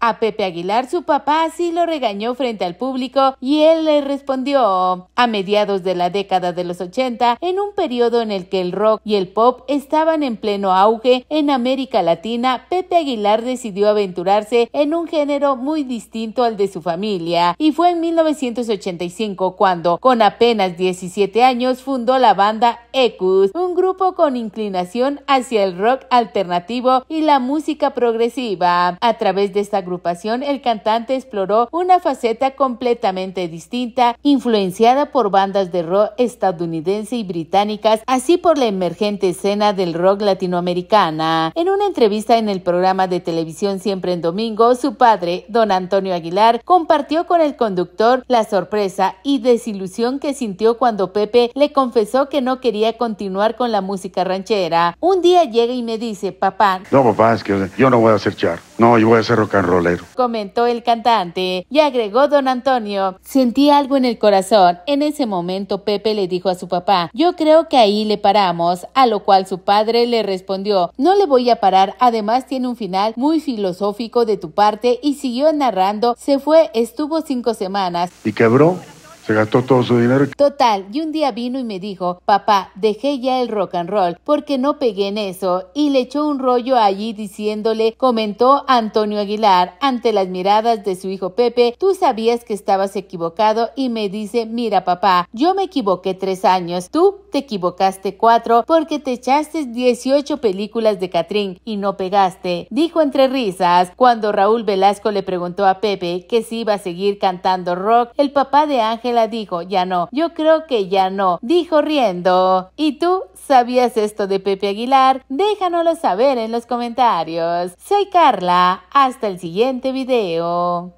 A Pepe Aguilar su papá sí lo regañó frente al público y él le respondió. A mediados de la década de los 80, en un periodo en el que el rock y el pop estaban en pleno auge en América Latina, Pepe Aguilar decidió aventurarse en un género muy distinto al de su familia y fue en 1985 cuando, con apenas 17 años, fundó la banda Ecus, un grupo con inclinación hacia el rock alternativo y la música progresiva. A través de esta agrupación, el cantante exploró una faceta completamente distinta, influenciada por bandas de rock estadounidense y británicas, así por la emergente escena del rock latinoamericana. En una entrevista en el programa de televisión Siempre en Domingo, su padre, don Antonio Aguilar, compartió con el conductor la sorpresa y desilusión que sintió cuando Pepe le confesó que no quería continuar con la música ranchera. Un día llega y me dice, papá. No, papá, es que yo no voy a hacer char. No, yo voy a hacer rock and roll. Comentó el cantante y agregó don Antonio, sentí algo en el corazón. En ese momento Pepe le dijo a su papá, yo creo que ahí le paramos, a lo cual su padre le respondió, no le voy a parar, además tiene un final muy filosófico de tu parte y siguió narrando, se fue, estuvo cinco semanas. Y quebró gastó todo su dinero. Total, y un día vino y me dijo, papá, dejé ya el rock and roll porque no pegué en eso. Y le echó un rollo allí diciéndole, comentó Antonio Aguilar ante las miradas de su hijo Pepe, tú sabías que estabas equivocado y me dice, mira papá, yo me equivoqué tres años, tú te equivocaste cuatro porque te echaste 18 películas de Catrín y no pegaste. Dijo entre risas cuando Raúl Velasco le preguntó a Pepe que si iba a seguir cantando rock, el papá de Ángel dijo, ya no, yo creo que ya no, dijo riendo. ¿Y tú sabías esto de Pepe Aguilar? Déjanoslo saber en los comentarios. Soy Carla, hasta el siguiente video.